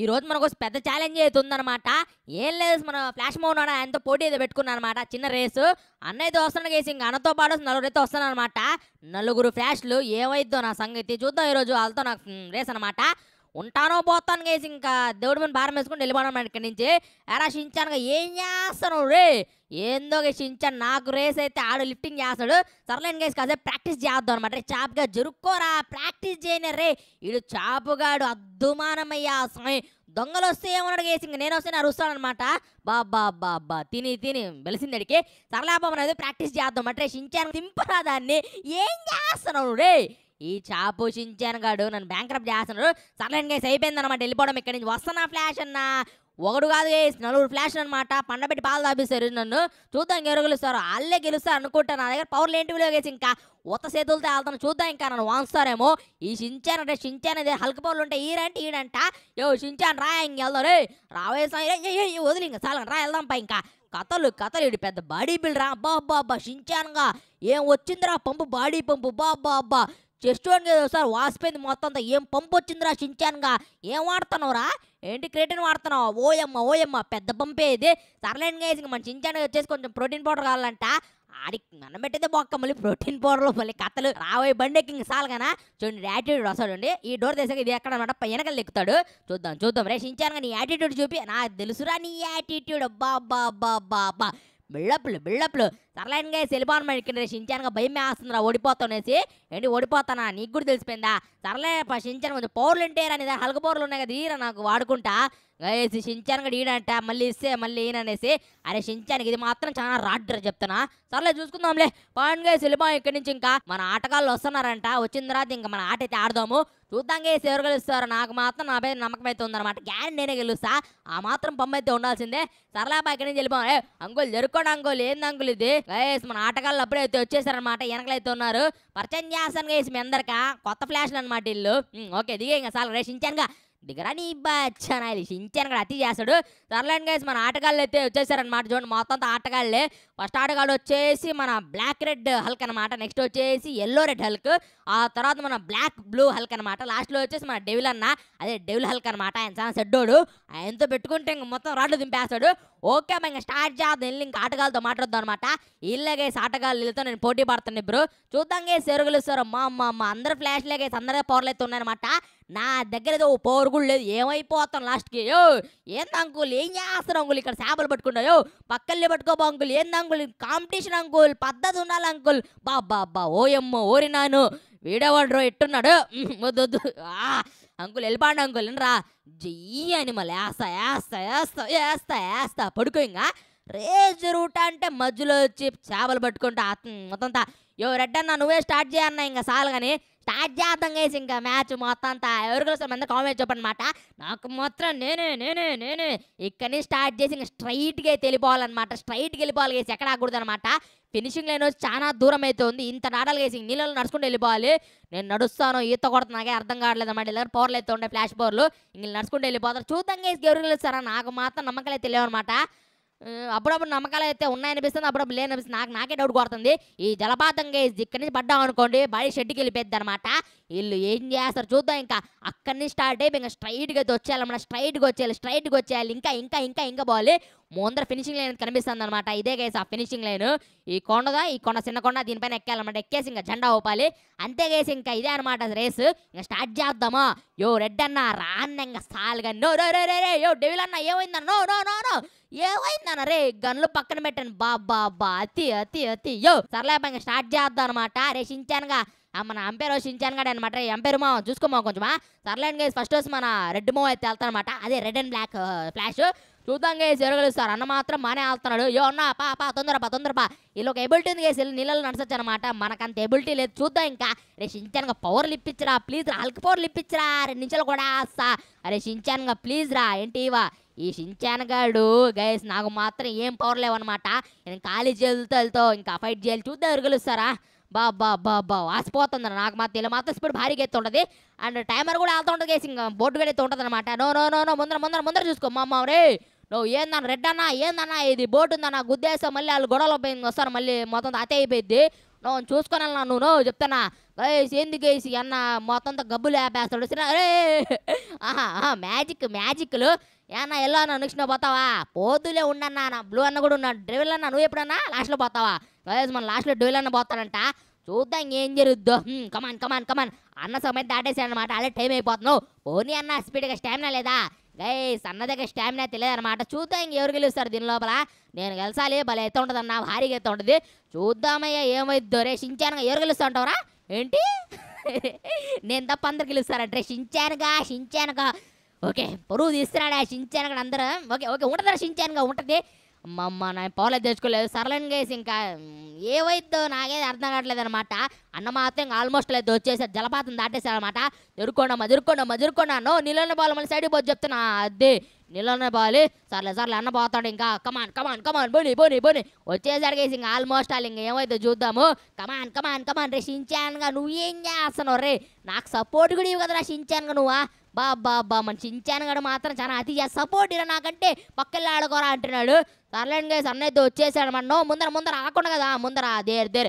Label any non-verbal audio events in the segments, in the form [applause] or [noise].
ఈ రోజు మనకు పెద్ద ఛాలెంజ్ అవుతుందనమాట ఏం లేదు మన ఫ్లాష్ అని ఆయనతో పోటీ అయితే పెట్టుకున్నానమాట చిన్న రేసు అన్నయ్యతో వస్తున్న కేసు ఇంకా అన్నతో పాటు నలుగురు నలుగురైతే అనమాట నలుగురు ఫ్లాష్లు ఏమైద్దో నా సంగతి చూద్దాం ఈరోజు వాళ్ళతో నాకు రేస్ అనమాట ఉంటానో పోతాను గేసి ఇంకా దేవుడి మీద భారం వేసుకుని వెళ్ళిపోవడం ఇక్కడి నుంచి ఎరా షించాను ఏం చేస్తాను రే ఏందో షించాను నాకు రేస్ అయితే ఆడు లిఫ్టింగ్ చేస్తాడు సర్లేని గేసి కాసే ప్రాక్టీస్ చేద్దాం అనమాట రే చాపుగా జరుక్కోరా ప్రాక్టీస్ చేయని రే ఇడు చాపుగాడు అద్దుమానమయ్యా స్వామి దొంగలు వస్తే ఏమన్నాడు గేసి ఇంక నేను వస్తే అరుస్తాను అనమాట బాబా బాబా తిని తిని అడిగి సరళాబాబు అనేది ప్రాక్టీస్ చేద్దాం అంటే షించాను దింపరా దాన్ని ఏం చేస్తున్నావు రే ఈ చాపు కాడు నన్ను బ్యాంక్ చేస్తున్నాడు సర్లైన్ గేస్ అయిపోయింది అనమాట వెళ్ళిపోవడం ఇక్కడి నుంచి వస్తున్నా ఫ్లాష్ అన్న ఒకడు కాదు గేస్ నలుగురు ఫ్లాష్ అనమాట పండబెట్టి పాలు తాపిస్తారు నన్ను చూద్దాం ఎవరు గెలుస్తారు గెలుస్తారు అనుకుంటాను నా దగ్గర పవర్లు ఏంటి గేసి ఇంకా ఉత్త సేతులతో వెళ్తాను చూద్దాం ఇంకా నన్ను వాన్స్తారేమో ఈ షించాన్ అంటే షించాన్ అదే హల్క పౌరులు ఉంటే ఈరంటే ఈడంట ఏ షించాన్ రా ఇంక వెళ్దాం రే రావేసాం వదిలి ఇంకా చాలా రా వెళ్దాం పా ఇంకా కథలు కథలు ఇటు పెద్ద బాడీ బిల్డరా అబ్బా అబ్బా అబ్బా షించాన్గా ఏం వచ్చిందిరా పంపు బాడీ పంపు అబ్బా అబ్బా చెస్ట్ వాడికి ఒకసారి వాసిపోయింది మొత్తం అంతా ఏం పంపు వచ్చిందిరా సించాన్గా ఏం వాడుతున్నావురా ఏంటి క్రియేటిన్ వాడుతున్నావు ఓయమ్మ ఓయమ్మ పెద్ద పంపే ఇది సర్లేండి గైస్ ఇంక మన షించాన్ వచ్చేసి కొంచెం ప్రోటీన్ పౌడర్ కావాలంట ఆడికి మనం పెట్టేదే బొక్క మళ్ళీ ప్రోటీన్ పౌడర్ మళ్ళీ కథలు రాబోయే బండి ఎక్కింగ్ సాలుగానా చూడండి యాటిట్యూడ్ వస్తాడండి ఈ డోర్ తెసాక ఇది ఎక్కడ అనమాట పైనకల్ ఎక్కుతాడు చూద్దాం చూద్దాం రే షించాన్ నీ యాటిట్యూడ్ చూపి నాకు తెలుసురా నీ యాటిట్యూడ్ బాబా బాబా బా బిల్డప్లు బిల్డప్లు సర్లైన్గా సెలిబాన్ ఇక్కడ షించాన్గా భయం వేస్తుందిరా ఓడిపోతానేసి ఏంటి ఓడిపోతానా నీకు కూడా తెలిసిపోయిందా సర్లే షించాన్ కొంచెం పౌరులు ఉంటారా నీ హలక పౌరులు ఉన్నాయి కదా ఈరా నాకు వాడుకుంటా వేసి షించాన్ కూడా ఈడంట మళ్ళీ ఇస్తే మళ్ళీ ఈయననేసి అరే షించానికి ఇది మాత్రం చాలా రాడ్డర్ చెప్తున్నా సర్లే చూసుకుందాంలే పాయింట్గా సెలిపాన్ ఇక్కడి నుంచి ఇంకా మన ఆటగాళ్ళు వస్తున్నారంట వచ్చిన తర్వాత ఇంకా మన ఆట అయితే ఆడదాము చూద్దాం గేస్ ఎవరు గెలుస్తారు నాకు మాత్రం నా పేరు నమ్మకం అయితే ఉందన్నమాట గ్యారెంట్ నేనే గెలుస్తా ఆ మాత్రం పంపు అయితే ఉండాల్సిందే సరళాపా ఇక్కడి నుంచి వెళ్ళిపోయి అంకుల్ జరుకోండి అంకుల్ ఏంది అంగుల్ ఇది గైస్ మన ఆటగాళ్ళు అప్పుడే అయితే వచ్చేసారనమాట వెనకలైతే ఉన్నారు పరిచయం చేస్తాను గైస్ మీ అందరికా కొత్త ఫ్లాష్లు అనమాట ఇల్లు ఓకే దిగే ఇంకా సార్ రేషించాను దిగరాని నీ బచ్చనా షించాను కూడా అతి చేస్తాడు సర్లేండి గైస్ మన ఆటగాళ్ళు అయితే వచ్చేసారనమాట చూడండి మొత్తం అంతా ఆటగాళ్ళే ఫస్ట్ ఆటగాళ్ళు వచ్చేసి మన బ్లాక్ రెడ్ హల్క్ అనమాట నెక్స్ట్ వచ్చేసి ఎల్లో రెడ్ హల్క్ ఆ తర్వాత మన బ్లాక్ బ్లూ హల్క్ అనమాట లాస్ట్లో వచ్చేసి మన డెవిల్ అన్న అదే డెవిల్ హల్క్ అనమాట ఆయన చాలా సెడ్డోడు ఆయనతో పెట్టుకుంటే ఇంక మొత్తం రాళ్ళు దింపేస్తాడు ఓకే మేము ఇంకా స్టార్ట్ చేద్దాం వెళ్ళి ఇంకా ఆటగాళ్ళతో మాట్లాడదాం అనమాట ఇల్లగేసి ఆటగాళ్ళు ఇల్లుతో నేను పోటీ పడుతున్నాను ఇప్పుడు చూద్దాం గేసి ఎరుగులు ఇస్తారు మా అమ్మ అమ్మ అందరు ఫ్లాష్ లేకేసి అందరూ పవర్లు అయితే ఉన్నాయన్నమాట నా దగ్గర ఏదో పవర్ కూడా లేదు ఏమైపోతాం లాస్ట్కి యో ఏంది అంకుల్ ఏం చేస్తారు అంకుల్ ఇక్కడ చేపలు పట్టుకున్నాయో పక్కల్లో పట్టుకోబా అంకుల్ ఏంది అంకుల్ కాంపిటీషన్ అంకుల్ పద్ధతి ఉండాలి అంకుల్ బాబ్బా అబ్బా ఓరి ఓరినాను వీడేవాడు ఎట్టున్నాడు వద్దు వద్దు అంకుల్ వెళ్ళిపోండి అంకుల్ రా జయ్యి అని మళ్ళీ వేస్తా వేస్తా వేస్తా వేస్తా వేస్తా పడుకో ఇంకా రేజు రూట అంటే మధ్యలో వచ్చి చేపలు పట్టుకుంటా అతంతా యో రెడ్డన్నా నువ్వే స్టార్ట్ చేయన్నా ఇంకా సాలు కానీ స్టార్ట్ వేసి ఇంకా మ్యాచ్ మొత్తం అంతా కలిసి మంది కామెంట్ చెప్పనమాట నాకు మాత్రం నేనే నేనే నేనే ఇక్కడి నుంచి స్టార్ట్ చేసి ఇంకా స్ట్రైట్గా అయితే వెళ్ళిపోవాలన్నమాట స్ట్రైట్గా వెళ్ళిపోవాలి గేసి ఎక్కడ ఆకూడదు అనమాట ఫినిషింగ్ లైన్ వచ్చి చాలా దూరం అయితే ఉంది ఇంత నాటాలు వేసి నీళ్ళలో నడుచుకుంటూ వెళ్ళిపోవాలి నేను నడుస్తాను ఈత కొడుతు నాకే అర్థం కావట్లేదు అన్నమాట ఇలా పవర్లు అయితే ఉండే ఫ్లాష్ పవర్లు ఇంక నడుచుకుంటూ వెళ్ళిపోతారు చూద్దాం గేసి కలుస్తారా నాకు మాత్రం నమ్మకాలు అయితే అప్పుడప్పుడు నమ్మకాలు అయితే ఉన్నాయనిపిస్తుంది అప్పుడప్పుడు లేనిపిస్తుంది నాకు నాకే డౌట్ కొడుతుంది ఈ జలపాతం గేజ్ ఇక్కడి నుంచి పడ్డాం అనుకోండి బయట షెడ్కి వెళ్ళిపోద్ది అనమాట వీళ్ళు ఏం చేస్తారు చూద్దాం ఇంకా అక్కడి నుంచి స్టార్ట్ అయిపోయి ఇంకా స్ట్రైట్గా అయితే వచ్చేయాలి మనం స్ట్రైట్గా వచ్చేయాలి స్ట్రైట్గా వచ్చేయాలి ఇంకా ఇంకా ఇంకా ఇంకా బాగాలి ముందర ఫినిషింగ్ లైన్ కనిపిస్తుంది అనమాట ఇదే గైస్ ఆ ఫినిషింగ్ లైన్ ఈ కొండగా ఈ కొండ చిన్న కొండ దీనిపైన ఎక్కాలన్నమాట ఎక్కేసి ఇంకా జెండా ఊపాలి అంతే గేస్ ఇంకా ఇదే అనమాట రేస్ ఇంకా స్టార్ట్ చేద్దామా యో రెడ్ అన్న రాన్న ఇంకా సాల్గా నో రో రో రే యో డెవిల్ అన్న ఏమైందన్న నో నో నో నో ఏమైందనరే గన్లు పక్కన పెట్టాను బా బా అతి అతి అతి యో సర్లే ఇంకా స్టార్ట్ చేద్దాం అనమాట రే షించానుగా మన అంపేర్ షించాను గడ అనమాట ఎంపేర్ మా చూసుకోమా కొంచెం సర్లేండి గైస్ ఫస్ట్ వచ్చి మన రెడ్ మో అయితే వెళ్తానమాట అదే రెడ్ అండ్ బ్లాక్ ఫ్లాష్ చూద్దాం గైస్ ఎరగలుస్తారు అన్న మాత్రం మానే వెళ్తున్నాడు యో అన్న పా పా తొందర పా తొందర పా ఇల్లు ఒక ఎబిలిటీ ఉంది గైస్ వీళ్ళు నీళ్ళలో నడచచ్చు అనమాట మనకంత ఎబిలిటీ లేదు చూద్దాం ఇంకా రే షించాన్గా పవర్ లిప్పించరా ప్లీజ్ రా అల్క పవర్ లిప్పించరా రెండు నిమిషాలు కూడా అరే షించాన్గా ప్లీజ్ రా ఏంటి ఇవా ఈ షించానగాడు గైస్ నాకు మాత్రం ఏం పవర్ లేవన్నమాట నేను ఖాళీ చేతులతో వెళ్తా ఇంకా ఫైట్ చేయాలి బా బా బా బా వాసిపోతుంది నాకు మాత్రం ఇలా మాత్రం స్పీడ్ భారీగా ఉంటుంది అండ్ టైమర్ కూడా ఉంటుంది గేసి ఇంకా బోర్డు కూడా ఉంటుంది అనమాట నో నో నో నో ముందర ముందర ముందర చూసుకో మా రే నువ్వు ఏందన్నా రెడ్ అన్నా ఏందన్నా ఇది బోటు ఉందన్నా గుద్దేస్తా మళ్ళీ వాళ్ళు గొడవలో పోయింది వస్తారు మళ్ళీ మొత్తం అతే అయిపోయింది నువ్వు చూసుకొని వెళ్ళా నువ్వు నువ్వు చెప్తానా గైస్ ఏంది గైస్ అన్న మొత్తం గబ్బు లేపేస్తాడు అరే మ్యాజిక్ మ్యాజిక్లు ఏనా ఎల్లో అన్న నిక్షణ పోతావా పోతులే ఉండన్నా నా బ్లూ అన్న కూడా ఉన్నాడు డ్రైవర్ అన్న నువ్వు ఎప్పుడన్నా లాస్ట్లో పోతావా గైస్ మన లాస్ట్లో డ్రైవర్ అన్న పోతాడంట చూద్దాం ఏం జరుగుద్దో కమాన్ కమాన్ కమాన్ అన్న సమయం దాటేసాడు అనమాట అదే టైం అయిపోతున్నావు పోనీ అన్న స్పీడ్గా స్టామినా లేదా గై సన్న దగ్గర స్టామినా తెలియదన్నమాట చూద్దాం ఎవరు గెలుస్తారు దీని లోపల నేను గెలిచాలి భలే ఉంటుంది అన్న భారీగా ఎత్త ఉంటుంది చూద్దామయ్యా ఏమైంది దొరే షించానుగా ఎవరు గెలుస్తూ ఉంటావురా ఏంటి [laughs] నేను తప్ప అందరు గెలుస్తారంటే షించానుగా షించానుగా ఓకే పొరుగు తీస్తున్నాడా షించానుగా అందరూ ఓకే ఓకే ఉంటుందా షించానుగా ఉంటుంది మమ్మ నా పౌలేదు తెచ్చుకోలేదు సరళన్ గేసి ఇంకా ఏవైద్దో నాకేది అర్థం కావట్లేదు అనమాట అన్న మాత్రం ఆల్మోస్ట్ లేదు వచ్చేసారు జలపాతం దాటేశారనమాట ఎరుక్కోండమ్మా ఎరుక్కోండమ్మా ఎరుక్కోండాను నీళ్ళని బాలు మళ్ళీ సైడ్ పోతే చెప్తున్నా అదే నీళ్ళనే బాలి సర్లే సర్లే అన్న పోతాడు ఇంకా కమాన్ కమాన్ కమాన్ బోని బోని బోని వచ్చేసరికి ఇంకా ఆల్మోస్ట్ వాళ్ళు ఇంకా ఏమైతే చూద్దాము కమాన్ కమాన్ కమాన్ రే షించాన్గా నువ్వేం చేస్తున్నావు రే నాకు సపోర్ట్ కూడా ఇవ్వు కదరా షించాన్గా నువ్వా బాబా బా మన చించాను కూడా మాత్రం చాలా అతి సపోర్ట్ ఇరా నాకంటే పక్కన ఆడుకోరా అంటున్నాడు సర్లేండి గేస్ అన్న అయితే వచ్చేసాడు మన నో ముందర ముందర ఆకుండా కదా ముందర దేర్ దేర్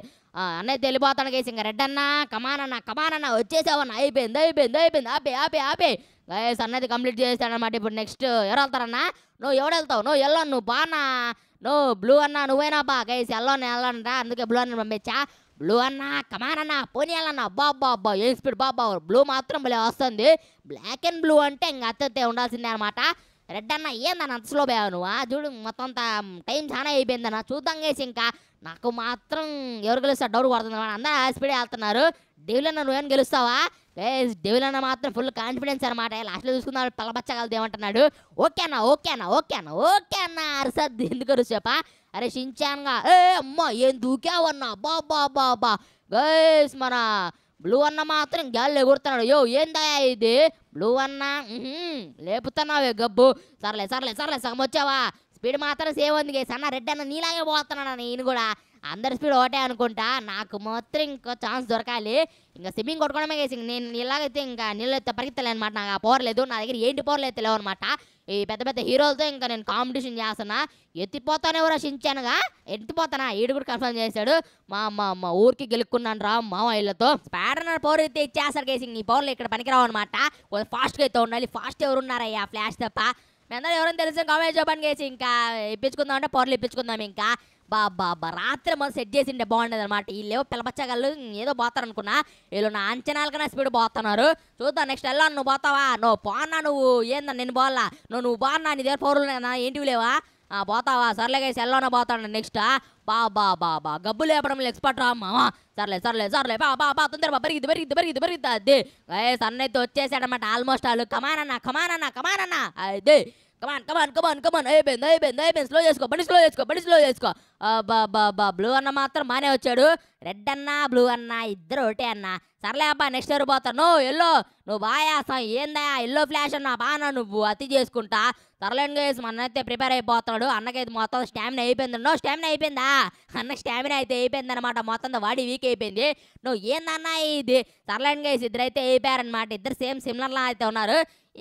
అన్న అయితే వెళ్ళిపోతాను గైస్ ఇంకా రెడ్ అన్న కమానన్న అన్న వచ్చేసావన్న అయిపోయింది అయిపోయింది అయిపోయింది ఆపే ఆపే ఆపే గైస్ అన్నది కంప్లీట్ అనమాట ఇప్పుడు నెక్స్ట్ ఎవరు వెళ్తారన్నా నువ్వు ఎవడు వెళ్తావు నువ్వు వెళ్ళాను నువ్వు బానా నువ్వు బ్లూ అన్న నువ్వేనా బా గైస్ వెళ్ళాను వెళ్ళాను అందుకే బ్లూ అన్న పంపించా బ్లూ అన్న కమాన్ అన్న పోనీ అన్న అబ్బా అబ్బా ఏం స్పీడ్ బాబా బ్లూ మాత్రం వస్తుంది బ్లాక్ అండ్ బ్లూ అంటే ఇంకా అత్తతే ఉండాల్సిందే అనమాట రెడ్ అన్న ఏందన్న అంత స్లో పోయావు నువ్వు చూడు మొత్తం అంత టైం చాలా అయిపోయిందన్న చూద్దాం చేసి ఇంకా నాకు మాత్రం ఎవరు గెలుస్తా డౌట్ కొడుతుంది అందరూ స్పీడ్ వెళ్తున్నారు డెవిలన్న నువ్వేం గెలుస్తావా డెవిలన్న మాత్రం ఫుల్ కాన్ఫిడెన్స్ అనమాట లాస్ట్లో చూసుకున్నాడు పలబచ్చగలదు ఏమంటున్నాడు ఓకే అన్న ఓకే అన్న ఓకే అన్న ఓకే అన్న అరసద్ ఎందుకు రుసేప అరే షించాన్గా ఏ అమ్మ ఏం దూకావన్నా బాబా బాబా గైస్ మన బ్లూ అన్న మాత్రం గాలి ఎగురుతున్నాడు యో ఏందా ఇది బ్లూ అన్న లేపుతున్నావే గబ్బు సర్లే సర్లే సర్లే సగం వచ్చావా స్పీడ్ మాత్రం సేవ్ ఉంది సన్న రెడ్ అన్న నీలాగే పోతున్నాడు నేను కూడా అందరి స్పీడ్ ఒకటే అనుకుంటా నాకు మాత్రం ఇంకో ఛాన్స్ దొరకాలి ఇంకా స్విమ్మింగ్ కొట్టుకోవడమే వేసింది నేను ఇలాగైతే ఇంకా నీళ్ళైతే పరిగెత్తలే అనమాట నాకు ఆ పోర్లేదు నా దగ్గర ఏంటి పోర్లు అయితే లేవు అనమాట ఈ పెద్ద పెద్ద హీరోలతో ఇంకా నేను కాంపిటీషన్ చేస్తున్నా ఎత్తిపోతాను ఎవరో షించానుగా ఎత్తిపోతానా ఈడు కూడా కన్ఫర్మ్ చేశాడు మా అమ్మ మా ఊరికి గెలుక్కున్నాను రా మా వీళ్ళతో స్పాడర్ పోర్ అయితే ఇచ్చేస్తారు కేసింగ్ ఈ పోర్లు ఇక్కడ పనికిరావు అనమాట కొంచెం ఫాస్ట్గా అయితే ఉండాలి ఫాస్ట్ ఎవరు ఉన్నారయ్యా ఫ్లాష్ తప్ప మీ అందరూ ఎవరైనా తెలిసిన కామెంట్ చెప్పండి కేసి ఇంకా ఇప్పించుకుందాం అంటే ఇప్పించుకుందాం ఇంకా అబ్బా అబ్బా అబ్బా రాత్రి మనం సెట్ చేసిండే బాగుండేది అనమాట వీళ్ళేవో పిలపచ్చగలరు ఏదో పోతారు అనుకున్నా వీళ్ళు నా అంచనాల కన్నా స్పీడ్ పోతున్నారు చూద్దాం నెక్స్ట్ ఎలా నువ్వు పోతావా నువ్వు పోనా నువ్వు ఏందా నేను పోలా నువ్వు నువ్వు బాగున్నా నీ దగ్గర పౌరులు ఏంటివి లేవా పోతావా సర్లేగా సెల్లోనే పోతాడు నెక్స్ట్ బా బా బా బా గబ్బు లేపడం ఎక్స్పర్ట్ రా మామా సర్లే సర్లే సర్లే బా బా బా తొందర పెరిగిద్ది పెరిగిద్ది పెరిగిద్ది పెరిగిద్ది అదే సన్నైతే అనమాట ఆల్మోస్ట్ వాళ్ళు కమానన్నా కమానన్నా కమానన్నా అదే కమాన్ కమాన్ కమాన్ కమాన్ అయిపోయింది అయిపోయింది అయిపోయింది స్లో చేసుకో బండి స్లో చేసుకో బండి స్లో చేసుకో బాబా బ్లూ అన్న మాత్రం మానే వచ్చాడు రెడ్ అన్న బ్లూ అన్న ఇద్దరు ఒకటే అన్న సర్లే అబ్బా నెక్స్ట్ ఇయర్ పోతాను నువ్వు ఎల్లో నువ్వు బాయాసం ఏందా ఎల్లో ఫ్లాష్ అన్న బాగా నువ్వు అతి చేసుకుంటా సర్లేన్ గేస్ మనైతే ప్రిపేర్ అయిపోతాడు అన్నకైతే మొత్తం స్టామినా అయిపోయింది నో స్టామినా అయిపోయిందా అన్న స్టామినా అయితే అయిపోయింది అనమాట మొత్తం వాడి వీక్ అయిపోయింది నువ్వు ఏందన్నా ఇది సర్లేన్ గేస్ ఇద్దరైతే అయిపోయారనమాట ఇద్దరు సేమ్ సిమిలర్లా అయితే ఉన్నారు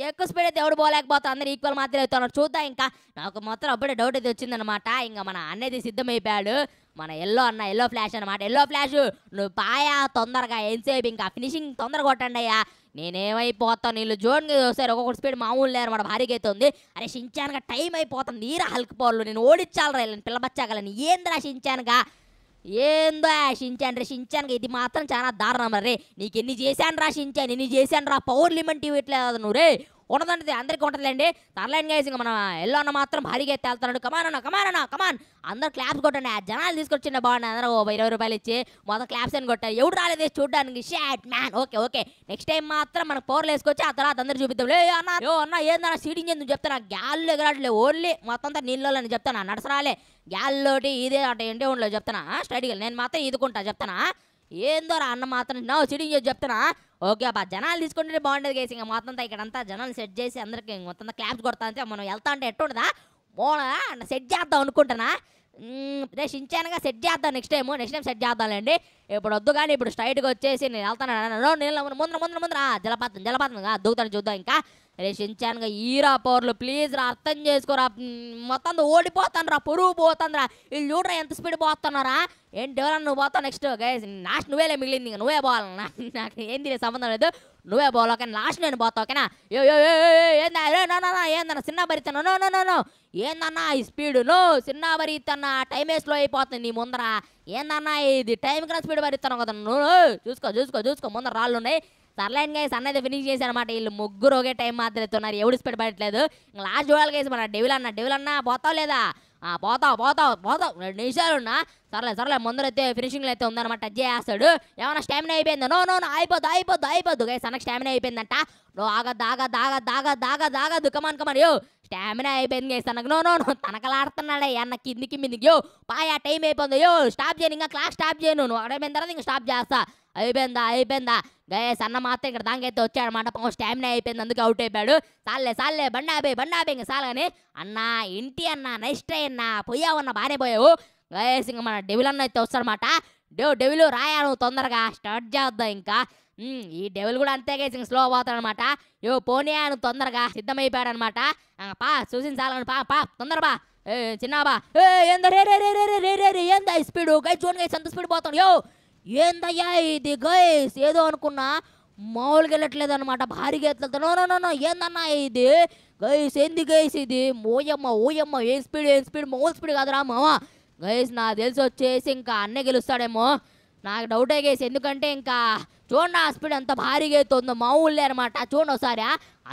ఎక్కువ స్పీడ్ అయితే ఎవడు పోలేకపోతే అందరూ ఈక్వల్ మాత్రమే అవుతున్నారు చూద్దాం ఇంకా నాకు మాత్రం అప్పుడే డౌట్ అయితే వచ్చిందనమాట ఇంకా మన అన్నది సిద్ధమైపోయాడు మన ఎల్లో అన్న ఎల్లో ఫ్లాష్ అనమాట ఎల్లో ఫ్లాష్ నువ్వు పాయా తొందరగా ఎంతసేపు ఇంకా ఫినిషింగ్ తొందర కొట్టండి అయ్యా నేనేమైపోతాను నీళ్ళు జోన్గా చూసారు ఒక్కొక్కటి స్పీడ్ మామూలు లేరు మన భారీగా అవుతుంది అరే షించానుగా టైం అయిపోతుంది ఈరా హల్క్ పోర్లు నేను ఓడించాలి రా పిల్లబచ్చాగలని ఏంద్రా షించానుగా ఏందో ఆశించాను రే షించాను ఇది మాత్రం చాలా దారుణం రే ఎన్ని చేశాను రా షించాను ఎన్ని చేశాను రా పవర్ లిమెంట్ ఇవ్వట్లేదు నువ్వు రే ఉండదండి అందరికీ ఉంటుందండి తర్లైన్ గైస్ ఇంకా మన ఎల్లో అన్న మాత్రం భారీగా తేల్తాడు వెళ్తున్నాడు కమాన్ అన్న కమాన్ అన్న కమాన్ అందరు క్లాప్స్ కొట్టండి ఆ జనాలు తీసుకొచ్చిన బాగుంది అందరూ ఇరవై రూపాయలు ఇచ్చి మొదటి క్లాప్స్ అని కొట్టారు ఎవడు రాలేదు చూడడానికి shot man okay okay next time మాత్రం మనకు పోర్లు వేసుకొచ్చి ఆ తర్వాత అందరు చూపిద్దాం లే అన్న యో అన్న ఏందన్న సీడింగ్ ఎందుకు చెప్తాను గ్యాల్లో ఎగరాట్లే ఓన్లీ మొత్తం అంతా నీళ్ళు అని చెప్తాను నడసరాలే గ్యాల్లోటి ఇదే అంటే ఎండే ఉండలేదు చెప్తానా స్టడీగా నేను మాత్రం ఈదుకుంటా చెప్తానా ఏందో అన్న మాత్రం నా చిడింగ్ చేసి చెప్తున్నా ఓకే అబ్బా జనాలు తీసుకుంటే బాగుండేది కేసు ఇంకా మొత్తం ఇక్కడంతా జనాలు సెట్ చేసి అందరికి మొత్తం క్లాప్స్ కొడతా అంటే మనం వెళ్తా అంటే ఎట్టుండదా మోనా సెట్ చేద్దాం అనుకుంటున్నా రే సించానగా సెట్ చేద్దాం next time next time set చేద్దాంలేండి ఇప్పుడు వద్దు కానీ ఇప్పుడు స్ట్రైట్గా వచ్చేసి నేను వెళ్తాను నీళ్ళు ముందు ముందర ముందర జలపాతం జలపాతం దూకుతాను చూద్దాం ఇంకా రేషించాను ఈరా పవర్లు ప్లీజ్ రా అర్థం చేసుకోరా మొత్తం ఓడిపోతానరా పొరుగు పోతానరా వీళ్ళు చూడరా ఎంత స్పీడ్ పోతున్నారా ఏంటి ఎవరన్నా నువ్వు పోతావు నెక్స్ట్ గైస్ లాస్ట్ నువ్వేలే మిగిలింది ఇంకా నువ్వే పోవాలన్నా నాకు ఏంది సంబంధం లేదు నువ్వే పోవాలి కానీ లాస్ట్ నేను పోతావు ఓకేనా ఏందా ఏందన్నా చిన్న భరితన్నా నో నో నో నో ఏందన్నా ఈ స్పీడ్ నో చిన్న భరితన్నా టైం స్లో అయిపోతుంది నీ ముందర ఏందన్నా ఇది టైం కన్నా స్పీడ్ భరిస్తున్నావు కదా నువ్వు చూసుకో చూసుకో చూసుకో ముందర రాళ్ళు ఉన్నాయి సర్లైన్ గైస్ అన్నది ఫినిష్ చేసి అనమాట వీళ్ళు ముగ్గురు ఒకే టైం మాత్రం ఎత్తున్నారు ఎవడు పెట్టబడట్లేదు పడట్లేదు లాస్ట్ చూడాలి గైస్ మన డెవిల్ అన్న డెవిల్ అన్న పోతావు లేదా పోతావు పోతావు పోతావు రెండు నిమిషాలు ఉన్నా సర్లే సర్లే అయితే ఫినిషింగ్లో అయితే ఉందన్నమాట అజ్జే చేస్తాడు ఏమైనా స్టామినా అయిపోయింది నో నో అయిపోద్దు అయిపోద్దు అయిపోద్దు గైస్ అన్నకు స్టామినా అయిపోయిందంట నో ఆగద్దు ఆగద్దు ఆగద్దు ఆగద్దు ఆగద్దు ఆగద్దు కమాన్ కమాన్ యో స్టామినా అయిపోయింది గైస్ అన్నకు నో నో నో తనకలాడుతున్నాడే అన్న కిందికి మిందికి యో పాయా టైం అయిపోయింది యో స్టాప్ చేయను ఇంకా క్లాస్ స్టాప్ చేయను నువ్వు అడైపోయిన తర్వాత ఇంకా స్టాప్ చేస్తా అయిపోయిందా అయిపోయిందా గయస్ అన్న మాత్రం ఇక్కడ వచ్చాడు మాట పాపం స్టామినా అయిపోయింది అందుకు అవుట్ అయిపోయాడు సాల్లే సాల్లే బండాబే బండాబే ఇంక సాలగానే అన్న ఇంటి అన్న నెక్స్ట్ ట్రై అన్న ఉన్న బాగానే పోయావు గయస్ ఇంకా మన డెవిల్ అన్న అయితే వస్తాడనమాట డెవ్ డెవిలు రాయా నువ్వు తొందరగా స్టార్ట్ చేద్దాం ఇంకా ఈ డెవిల్ కూడా అంతే గైస్ ఇంకా స్లో పోతాడనమాట యో పోనీ ఆయన తొందరగా అనమాట పా చూసిన సాలని పా పా తొందర బా చిన్నబా ఏందా రే రే రే రే రే రే రే ఏందా స్పీడు గై చూడండి గై సంత స్పీడ్ పోతాడు యో ఏందయ్యా ఇది గైస్ ఏదో అనుకున్నా మామూలుగా వెళ్ళట్లేదు అనమాట భారీగా ఎత్తులతో ఏందన్నా ఇది గైస్ ఏంది గైస్ ఇది ఓయమ్మ ఓయమ్మ ఏ స్పీడ్ ఏ స్పీడ్ మామూలు స్పీడ్ కాదురా మామ గైస్ నా తెలిసి వచ్చేసి ఇంకా అన్నే గెలుస్తాడేమో నాకు డౌట్ గైస్ ఎందుకంటే ఇంకా చూడండి ఆ స్పీడ్ ఎంత భారీగా అవుతుందో మామూలులే అనమాట చూడండి ఒకసారి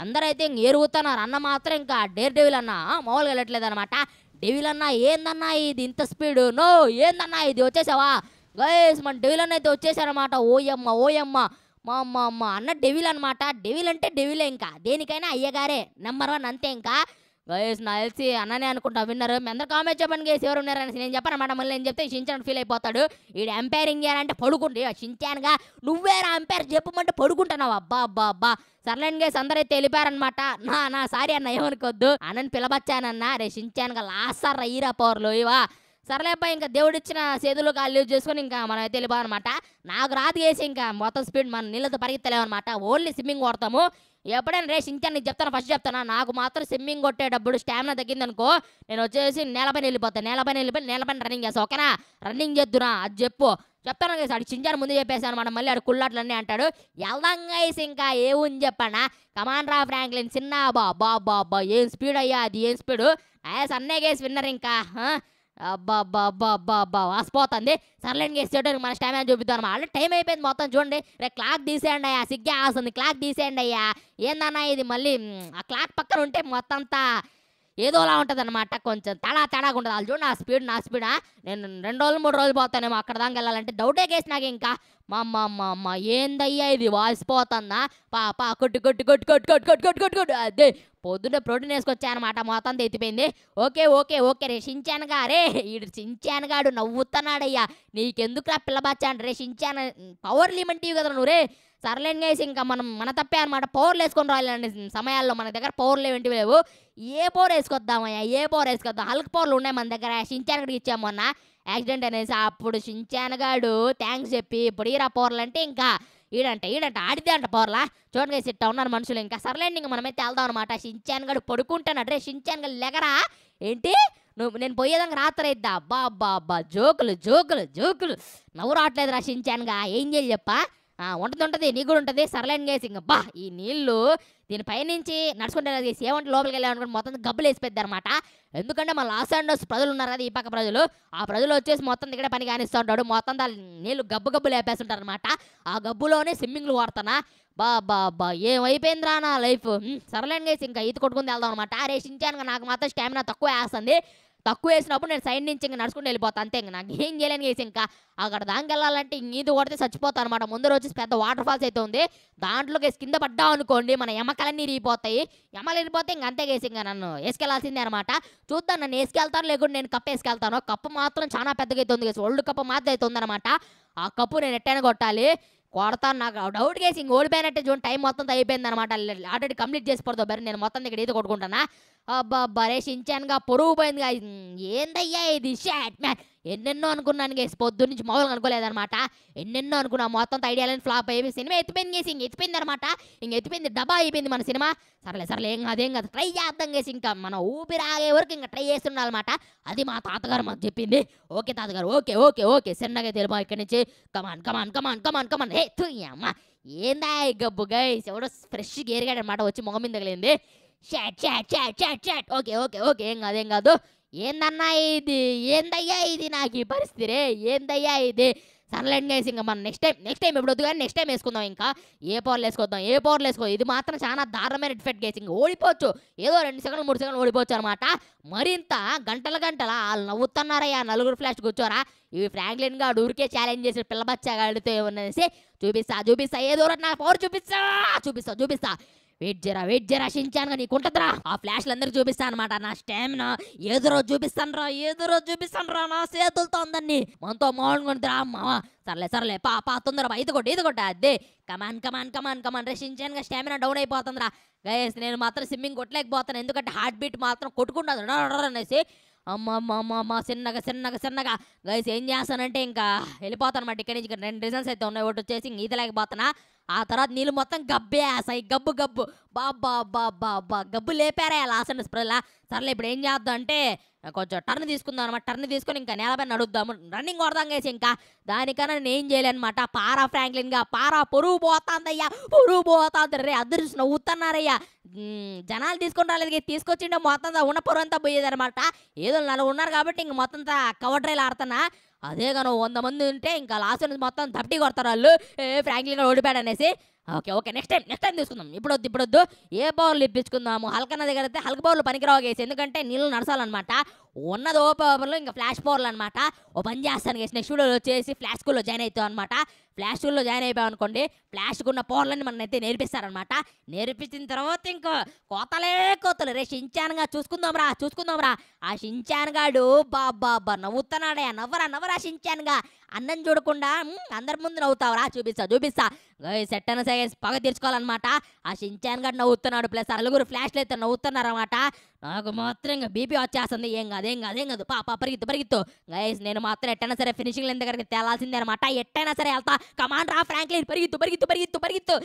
అందరైతే ఇంక ఎరుగుతున్నారు అన్న మాత్రం ఇంకా డేర్ డెవిల్ అన్న మామూలుగా వెళ్ళట్లేదు అనమాట డెవిల్ అన్న ఏందన్నా ఇది ఇంత స్పీడ్ నో ఏందన్నా ఇది వచ్చేసావా గైస్ మన డెవిల్ అన్న అయితే వచ్చేసారనమాట ఓయమ్మ ఓయమ్మ మా అమ్మ అమ్మ అన్న డెవిల్ అనమాట డెవిల్ అంటే డెవిలే ఇంకా దేనికైనా అయ్యగారే నెంబర్ వన్ అంతే ఇంకా గైస్ నా తెలిసి అన్ననే అనుకుంటా విన్నారు మీ అందరూ కామెంట్ చెప్పండి గేస్ ఎవరు ఉన్నారని నేను చెప్పనమాట మళ్ళీ నేను చెప్తే షించాను ఫీల్ అయిపోతాడు వీడు ఎంపైరింగ్ చేయాలంటే పడుకుంటే షించానుగా నువ్వేరా ఎంపైర్ చెప్పమంటే పడుకుంటున్నావు అబ్బా అబ్బా అబ్బా సర్లైన్ గేస్ అయితే వెళ్ళిపోయారనమాట నా నా సారీ అన్న ఏమనుకోద్దు అన్నని పిలవచ్చానన్నా రే షించాన్గా లాస్ట్ సార్ అయ్యిరా పవర్లు ఇవా సర్లేపా ఇంకా దేవుడిచ్చిన చేతులు కాళ్ళు చేసుకొని ఇంకా మనం అయితే అనమాట నాకు రాతి వేసి ఇంకా మొత్తం స్పీడ్ మనం నీళ్ళతో పరిగెత్తలేమన్నమాట ఓన్లీ స్విమ్మింగ్ కొడతాము ఎప్పుడైనా రేస్ ఇంచాను నీకు చెప్తాను ఫస్ట్ చెప్తాను నాకు మాత్రం స్విమ్మింగ్ కొట్టేటప్పుడు స్టామినా తగ్గిందనుకో నేను వచ్చేసి నేలపైన వెళ్ళిపోతాను నేలపైన వెళ్ళిపోయి నేలపైన రన్నింగ్ చేస్తాను ఓకేనా రన్నింగ్ చేద్దునా అది చెప్పు చెప్తాను కదా అది చించాను ముందు చెప్పేశాను మనం మళ్ళీ కుళ్ళాట్లు అన్నీ అంటాడు వేసి ఇంకా ఏముంది చెప్పానా కమాండ్రా ఫ్రాంక్లిన్ చిన్న బాబా బాబా ఏం స్పీడ్ అయ్యా అది ఏం స్పీడు అయ్యా సన్నేగేసి విన్నర్ ఇంకా అబ్బా అబ్బా అబ్బా అబ్బా అబ్బా వాసిపోతుంది మన స్టామినా చూపిద్దాం ఆల్రెడీ టైం అయిపోయింది మొత్తం చూడండి రే క్లాక్ తీసేయండి అయ్యా సిగ్గే ఆస్తుంది క్లాక్ తీసేయండి అయ్యా ఏందన్నా ఇది మళ్ళీ ఆ క్లాక్ పక్కన ఉంటే మొత్తం అంతా ఏదోలా ఉంటుంది అనమాట కొంచెం తడా తడాగా ఉంటుంది వాళ్ళు చూడు నా స్పీడ్ నా స్పీడా నేను రెండు రోజులు మూడు రోజులు పోతానేమో అక్కడ దాకా వెళ్ళాలంటే డౌటే కేసినాక ఇంకా మా అమ్మ అమ్మ అమ్మ ఏందయ్యా ఇది పోతుందా పాప కొట్టు కొట్టు కొట్టు కొట్టు కొట్టు కొట్టు కొట్టు కొట్టు కొట్టు అదే పొద్దున్న ప్రోటీన్ వేసుకొచ్చానమాట మొత్తం తెతిపోయింది ఓకే ఓకే ఓకే రే షించానుగా రే ఈడు షించానుగాడు నవ్వుతున్నాడయ్యా నీకెందుకురా పిల్లబచ్చాను రే షించాను పవర్ లిమెంటివి కదా నువ్వు రే సర్లేని గైస్ ఇంకా మనం మన తప్పే అనమాట పోర్లు వేసుకొని రాలేదండి సమయాల్లో మన దగ్గర పోర్లు ఏంటి లేవు ఏ పోర్ వేసుకొద్దామయ్యా ఏ పోర్ వేసుకొద్దాం హల్క్ పోర్లు ఉన్నాయి మన దగ్గర షించాన్గడికి ఇచ్చాము మొన్న యాక్సిడెంట్ అనేసి అప్పుడు షించాన్గాడు థ్యాంక్స్ చెప్పి ఇప్పుడు ఈరా పోర్లు అంటే ఇంకా ఈడంట ఈడంట ఆడితే అంట పోర్లా చూడండి గైస్ ఇట్టా ఉన్నారు మనుషులు ఇంకా సర్లేండి ఇంకా మనమైతే వెళ్దాం అనమాట షించాన్గాడు పడుకుంటానట్రే షించాన్గా లెగరా ఏంటి నువ్వు నేను పోయేదాకా రాత్రి అయిద్దా అబ్బా అబ్బా అబ్బా జోకులు జోకులు జోకులు నవ్వు రావట్లేదు రా షించాన్గా ఏం చేయాలి చెప్పా ఉంటుంది ఉంటుంది నీకు కూడా ఉంటుంది సరళైన గేసి ఇంకా బా ఈ నీళ్ళు దీనిపైనుంచి నడుచుకుంటే గేసి ఏమంటే లోపలికి వెళ్ళాలనుకుంటే మొత్తం గబ్బులు వేసిపోద్ది అనమాట ఎందుకంటే మన లాస్ అండోస్ ప్రజలు ఉన్నారు కదా ఈ పక్క ప్రజలు ఆ ప్రజలు వచ్చేసి మొత్తం ఇక్కడ పని కానిస్తూ ఉంటాడు మొత్తం దాని నీళ్ళు గబ్బు గబ్బులు వేపేస్తుంటారు అనమాట ఆ గబ్బులోనే స్విమ్మింగ్లు వాడతానా బా బా బా ఏమైపోయిందిరా నా లైఫ్ సరళంగా ఇంకా ఈత కొట్టుకుని వెళ్దాం అనమాట రేషించాను నాకు మాత్రం స్టామినా తక్కువ వేస్తుంది తక్కువ వేసినప్పుడు నేను సైడ్ నుంచి ఇంకా నడుచుకుంటూ వెళ్ళిపోతాను అంతే ఇంకా నాకు ఏం చేయలేని వేసి ఇంకా అక్కడ దానికి వెళ్ళాలంటే ఇది కొడితే చచ్చిపోతాను అనమాట ముందర వచ్చేసి పెద్ద వాటర్ ఫాల్స్ అయితే ఉంది దాంట్లోకి కింద పడ్డావు అనుకోండి మన ఎమకలన్నీ ఇరిగిపోతాయి ఎమలు ఇరిగిపోతే ఇంక అంతే వేసి ఇంకా నన్ను వేసుకెళ్లాల్సిందే అనమాట చూద్దాం నన్ను వేసుకెళ్తాను లేకుండా నేను కప్పు వేసుకెళ్తాను కప్పు మాత్రం చాలా పెద్దగా అయితే ఉంది కేసు ఒళ్ళు కప్ మాత్రం అయితే అనమాట ఆ కప్పు నేను ఎట్టైనా కొట్టాలి కొడతాను నాకు డౌట్ చేసి ఇంక ఓడిపోయినట్టే చూడండి టైం మొత్తం అయిపోయింది అనమాట ఆల్రెడీ కంప్లీట్ చేసి పడుతుంది బరి నేను మొత్తం దగ్గర ఈత కొట్టుకుంటానా అబ్బా బరే షించాన్గా పొరుగు పోయింది గాయస్ ఏందయ్యా ఇది షాట్ మ్యాన్ ఎన్నెన్నో అనుకున్నాను గేసి పొద్దు నుంచి మామూలుగా అనుకోలేదనమాట ఎన్నెన్నో అనుకున్నా మొత్తం ఐడియాలని ఫ్లాప్ అయిపోయి సినిమా ఎత్తిపోయింది గేసి ఇంక ఎత్తిపోయింది అనమాట ఇంక ఎత్తిపోయింది డబ్బా అయిపోయింది మన సినిమా సర్లే సర్లే ఏం కాదు ఏం కాదు ట్రై చేద్దాం గేసి ఇంకా మన ఊపిరి ఆగే వరకు ఇంకా ట్రై చేస్తుండాలన్నమాట అది మా తాతగారు మాకు చెప్పింది ఓకే తాతగారు ఓకే ఓకే ఓకే సిన్నగా తెలుపు ఇక్కడి నుంచి కమాన్ కమాన్ కమాన్ కమాన్ కమాన్ హే తుయ్యమ్మ ఏందా గబ్బు గైస్ ఎవడో ఫ్రెష్ గేరిగాడు అనమాట వచ్చి మొగం మీద తగిలింది shot shot chat shot chat okay okay okay ఏం కాదు ఏం కాదు ఏందన్నా ఇది ఏందయ్యా ఇది నాకు ఈ పరిస్థితి రే ఏందయ్యా ఇది సన్లైట్గా వేసి ఇంకా మనం నెక్స్ట్ టైం నెక్స్ట్ టైం ఇప్పుడు వద్దు కానీ నెక్స్ట్ టైం వేసుకుందాం ఇంకా ఏ పవర్లు వేసుకుందాం ఏ పవర్లు వేసుకో ఇది మాత్రం చాలా దారుణమైన ఎఫెక్ట్ వేసి ఇంకా ఓడిపోవచ్చు ఏదో రెండు సెకండ్లు మూడు సెకండ్లు ఓడిపోవచ్చు అనమాట మరింత గంటల గంటల వాళ్ళు నవ్వుతున్నారయ్యా నలుగురు ఫ్లాష్ కూర్చోరా ఇవి ఫ్రాంక్లిన్ గా ఊరికే ఛాలెంజ్ చేసి పిల్లబచ్చగా అడితే ఏమనేసి చూపిస్తా చూపిస్తా ఏదో నా పవర్ చూపిస్తా చూపిస్తా చూపిస్తా వెయిట్ జరా వెయిట్ జరా షించాను నీకు ఉంటుందిరా ఆ ఫ్లాష్ అందరు చూపిస్తాను అనమాట నా స్టామినా ఏదో రోజు చూపిస్తాను రా ఏదో రోజు చూపిస్తాను రా నా సేతులతో ఉందండి మనతో మామూలుగా మావా సర్లే సర్లే పా పా తొందరపా ఇది కొట్టి ఇది కొట్ట అదే కమాన్ కమాన్ కమాన్ కమాన్ రే షించాన్గా స్టామినా డౌన్ అయిపోతుందిరా గైస్ నేను మాత్రం స్విమ్మింగ్ కొట్టలేకపోతాను ఎందుకంటే హార్ట్ బీట్ మాత్రం కొట్టుకుంటుంది అనేసి అమ్మ అమ్మ అమ్మ అమ్మ చిన్నగా చిన్నగా చిన్నగా గైస్ ఏం చేస్తానంటే ఇంకా వెళ్ళిపోతాను అన్నమాట ఇక్కడ నుంచి రెండు రీజన్స్ అయితే ఉన్నాయి ఒకటి వచ్చేసి ఈత లేకపోతున్నా ఆ తర్వాత నీళ్ళు మొత్తం గబ్బే ఆసాయి గబ్బు గబ్బు బాబా బాబా బా గబ్బు లేపారా లాసండి స్ప్రేలా సర్లే ఇప్పుడు ఏం చేద్దాం అంటే కొంచెం టర్న్ తీసుకుందాం అనమాట టర్న్ తీసుకొని ఇంకా నేలపై నడుద్దాము రన్నింగ్ కొడదాం కేసి ఇంకా దానికన్నా నేను ఏం చేయలేనమాట పారా ఫ్రాంక్లిన్గా పారా పొరుగు పోతాందయ్యా పొరుగు పోతాంది రే అదృష్టం నవ్వుతున్నారయ్యా జనాలు తీసుకుని రాలేదు తీసుకొచ్చిండే మొత్తం ఉన్న పొరంతా అంతా పోయేదనమాట ఏదో నలుగురు ఉన్నారు కాబట్టి ఇంక మొత్తం కవర్ డ్రైలు ఆడుతున్నా అదే కను వంద మంది ఉంటే ఇంకా లాస్ట్ మొత్తం దప్పటి కొడతారు వాళ్ళు ఏ ఫ్రాంక్లీగా ఓడిపోయాడు అనేసి okay okay next time next time తీసుకుందాం ఇప్పుడు వద్దు ఇప్పుడు వద్దు ఏ పవర్లు ఇప్పించుకుందాము హల్కన్న దగ్గర అయితే హల్క బౌల్ పనికిరావు గేసి ఎందుకంటే నీళ్ళు నడసాలన్నమాట ఉన్నది ఓ పవర్లు ఇంకా ఫ్లాష్ పవర్లు అనమాట ఓ పని చేస్తాను కేసు నెక్స్ట్ వచ్చేసి ఫ్లాష్ స్కూల్లో జాయిన్ అవుతాం అనమాట ప్లాస్ టూలో జాయిన్ అయిపోయాం అనుకోండి ప్లాస్టిక్ ఉన్న పోర్లని మనం అయితే నేర్పిస్తారనమాట నేర్పించిన తర్వాత ఇంకో కోతలే కోతలు రే రా చూసుకుందాంరా చూసుకుందాంరా ఆ షించానుగాడు బాబా నవ్వుతున్నాడే నవ్వరా నవ్వరా షించానుగా అన్నం చూడకుండా అందరి ముందు నవ్వుతావురా చూపిస్తా చూపిస్తా సెట్ సెట్టన సగ పగ తీర్చుకోవాలన్నమాట ఆ షించాన్ గడు నవ్వుతున్నాడు ప్లస్ నలుగురు ఫ్లాష్లు అయితే నవ్వుతున్నారన్నమాట నాకు మాత్రం ఇంకా బీపీ వచ్చేస్తుంది ఏం కాదు ఏం కాదు ఏం కాదు పాప పరిగెత్తు పరిగెత్తు గైస్ నేను మాత్రం ఎట్టైనా సరే ఫినిషింగ్ లైన్ దగ్గరికి తేలాల్సిందే అనమాట ఎట్టైనా సరే వెళ్తా కమాండ్ రా ఫ్రాంక్లిన్ పరిగెత్తు పరిగెత్తు పరిగెత్తు పరిగెత్తు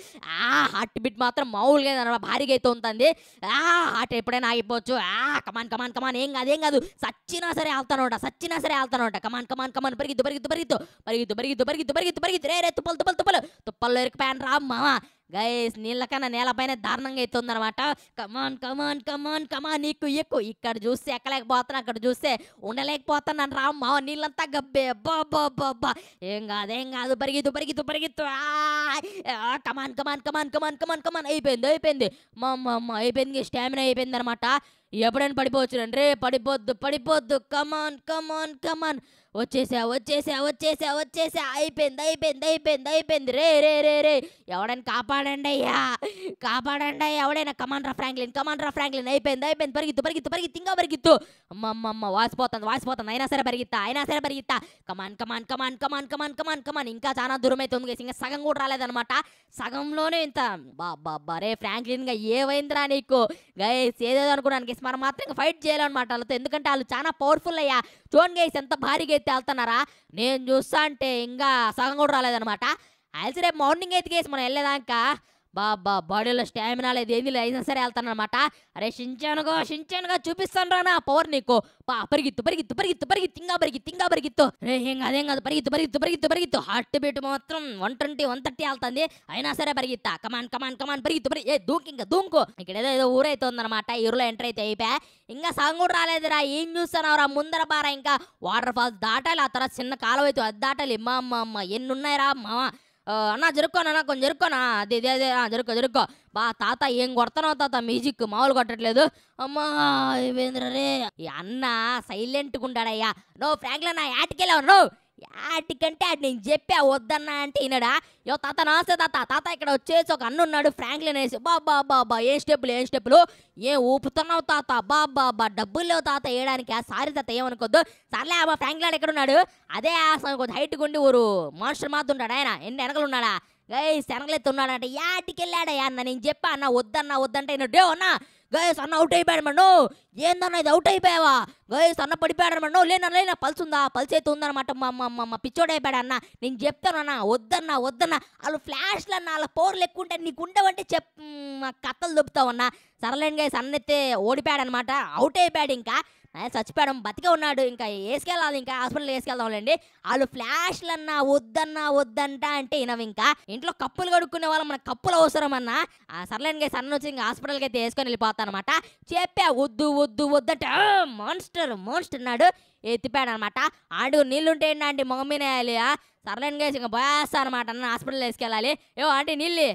ఆ హార్ట్ బీట్ మాత్రం మామూలుగా అనమాట భారీగా అయితే ఉంటుంది ఆ హార్ట్ ఎప్పుడైనా ఆగిపోవచ్చు ఆ కమాన్ కమాన్ కమాన్ ఏం కాదు ఏం కాదు సచ్చినా సరే వెళ్తానోట సచ్చినా సరే వెళ్తానోట కమాన్ కమాన్ కమాన్ పరిగెత్తు పరిగెత్తు పరిగెత్తు పరిగెత్తు పరిగెత్తు పరిగెత్తు పరిగెత్తు పరిగెత్తు రే రే తుప్పలు తుప్పలు తుప్పలు తుప్పల్లో ఎరికిపోయాను రా మామా గైస్ నీళ్ళకన్నా నేలపైన దారుణంగా అవుతుంది అనమాట కమాన్ కమాన్ కమాన్ కమాన్ నీకు ఎక్కువ ఇక్కడ చూస్తే ఎక్కలేకపోతాను అక్కడ చూస్తే ఉండలేకపోతున్నాను రా మా నీళ్ళంతా గబ్బే బాబా ఏం కాదు ఏం కాదు పరిగెత్తు పరిగెత్తు పరిగెత్తు కమాన్ కమాన్ కమాన్ కమాన్ కమాన్ కమాన్ అయిపోయింది అయిపోయింది మా అమ్మ అయిపోయింది స్టామినా అయిపోయింది అనమాట ఎప్పుడైనా పడిపోవచ్చు రే పడిపోద్దు పడిపోద్దు కమాన్ కమాన్ కమాన్ వచ్చేసా వచ్చేసా వచ్చేసా వచ్చేసా అయిపోయింది అయిపోయింది అయిపోయింది అయిపోయింది రే రే రే రే ఎవడైనా కాపాడండి అయ్యా కాపాడండి ఎవడైనా కమాండ్ రా ఫ్రాంక్లిన్ కమాన్ రా ఫ్రాంక్లిన్ అయిపోయింది అయిపోయింది పరిగెత్తు పరిగెత్తు పరిగిత్తు ఇంకా పరిగెత్తు అమ్మమ్మ వాసిపోతుంది వాసిపోతుంది అయినా సరే పరిగెత్తా అయినా సరే పరిగెత్తా కమాన్ come on come on come on come on come on కమాన్ ఇంకా చాలా దూరం అవుతుంది ఇంకా సగం కూడా రాలేదనమాట సగంలోనే ఇంత బాబా రే ఏవైంది రా నీకు గైస్ ఏదేదో అనుకోవడానికి మనం మాత్రం ఇంకా ఫైట్ చేయాలన్నమాట వాళ్ళతో ఎందుకంటే వాళ్ళు చాలా పవర్ఫుల్ అయ్యా జోన్ గేస్ ఎంత భారీగా అయితే వెళ్తున్నారా నేను చూస్తా అంటే ఇంకా సగం కూడా రాలేదనమాట అయితే రేపు మార్నింగ్ అయితే గేసి మనం వెళ్ళేదాకా బాబా బాడీలో స్టామినా లేదు ఏది లేదు అయినా సరే వెళ్తానమాట అరే షించానుగో షించానుగా చూపిస్తాను రా నా పవర్ నీకు బా పరిగిత్తు పరిగిత్తు పరిగిత్తు పరిగిత్తు ఇంకా పరిగిత్తు ఇంకా పరిగిత్తు రే ఏం కాదు పరిగిత్తు పరిగిత్తు పరిగిత్తు పరిగిత్తు హార్ట్ బీట్ మాత్రం వన్ ట్వంటీ వన్ థర్టీ వెళ్తుంది అయినా సరే పరిగిత్తా కమాన్ కమాన్ కమాన్ పరిగిత్తు పరి ఏ దూకి ఇంకా దూంకు ఇక్కడ ఏదో ఏదో అనమాట ఉందన్నమాట ఊరిలో ఎంటర్ అయితే అయిపోయా ఇంకా సాంగ్ కూడా రాలేదురా ఏం రా ముందర బారా ఇంకా వాటర్ ఫాల్స్ దాటాలి ఆ తర్వాత చిన్న కాలువ అయితే అది దాటాలి మా అమ్మ అమ్మ ఎన్ని రా మా అన్నా జరుక్కోనా అన్న కొంచెం జరుక్కోనా అదే అదే అదే జరుక్కో జరుక్కో బా తాత ఏం కొడతానో తాత మ్యూజిక్ మామూలు కొట్టట్లేదు అమ్మా ఇవేంద్ర రే అన్న సైలెంట్గా ఉండాడయ్యా నో నా యాటికెళ్ళావు నో వాటికంటే అది నేను చెప్పా వద్దన్నా అంటే ఈనాడా యో తాత నమస్తే తాత తాత ఇక్కడ వచ్చేసి ఒక అన్న ఉన్నాడు ఫ్రాంక్లిన్ వేసి బాబా బాబా ఏం స్టెప్పులు ఏం స్టెప్పులు ఏం ఊపుతున్నావు తాత బాబా డబ్బులు లేవు తాత వేయడానికి ఆ సారి తాత ఏమనుకోద్దు సర్లే ఆ ఫ్రాంక్లిన్ ఎక్కడ ఉన్నాడు అదే ఆ కొంచెం హైట్ గుండి ఊరు మాన్స్టర్ మాత్రం ఉంటాడు ఆయన ఎన్ని వెనకలు ఉన్నాడా గై శనగలెత్తున్నాడంటే యాటికెళ్ళాడయ్యా అన్న నేను చెప్పా అన్న వద్దన్నా వద్దంటే నేను డే అన్నా గైస్ అన్న అవుట్ అయిపోయాడమన్నో ఏందన్న ఇది అవుట్ అయిపోయావా గైస్ అన్న పడిపోయాడమన్నో లేనా లేనా పల్స్ పలిసైతే ఉందన్నమాట మా అమ్మ అమ్మ పిచ్చోడైపోయాడు అన్న నేను చెప్తానన్నా వద్దన్న వద్దన్న వాళ్ళు ఫ్లాష్లు అన్న వాళ్ళ పోర్లు ఎక్కువ ఉంటే నీకు ఉండవంటే చెప్ కథలు అన్న సరలేని గైస్ అన్నైతే అనమాట అవుట్ అయిపోయాడు ఇంకా చచ్చిపోయాడు బతికే ఉన్నాడు ఇంకా వేసుకెళ్ళాలి ఇంకా హాస్పిటల్ వేసుకెళ్దాంలేండి వాళ్ళు ఫ్లాష్లు అన్నా వద్దన్నా వద్దంట అంటే ఇనవి ఇంకా ఇంట్లో కప్పులు కడుక్కునే వాళ్ళు మన కప్పులు అవసరం అన్నా సర్లేని గై సన్న వచ్చి ఇంకా హాస్పిటల్కి అయితే వేసుకొని వెళ్ళిపోతా అనమాట చెప్పా వద్దు వద్దు వద్దంటే మాన్స్టర్ మాన్స్టర్ అన్నాడు ఎత్తిపాడు అనమాట ఆడు నీళ్ళుంటే ఏంటంటే మొగమీనే సర్లేని గైస్ ఇంకా బయాస్తా అనమాట అన్న హాస్పిటల్ వేసుకెళ్ళాలి ఏ ఆంటీ నీళ్ళు